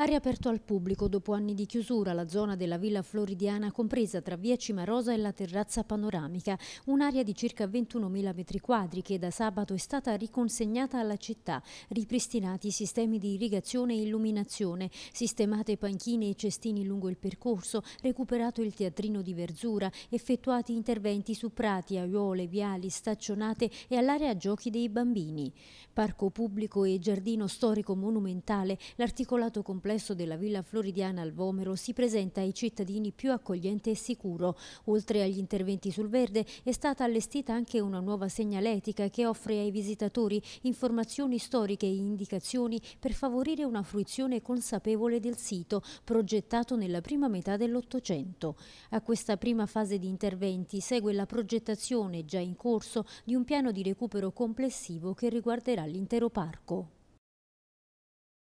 Ha riaperto al pubblico dopo anni di chiusura la zona della Villa Floridiana compresa tra via Cimarosa e la terrazza panoramica, un'area di circa 21.000 metri quadri che da sabato è stata riconsegnata alla città, ripristinati i sistemi di irrigazione e illuminazione, sistemate panchine e cestini lungo il percorso, recuperato il teatrino di verzura, effettuati interventi su prati, aiuole, viali, staccionate e all'area giochi dei bambini. Parco pubblico e giardino storico monumentale, l'articolato completo complesso della Villa Floridiana al Vomero si presenta ai cittadini più accogliente e sicuro. Oltre agli interventi sul verde è stata allestita anche una nuova segnaletica che offre ai visitatori informazioni storiche e indicazioni per favorire una fruizione consapevole del sito, progettato nella prima metà dell'Ottocento. A questa prima fase di interventi segue la progettazione già in corso di un piano di recupero complessivo che riguarderà l'intero parco.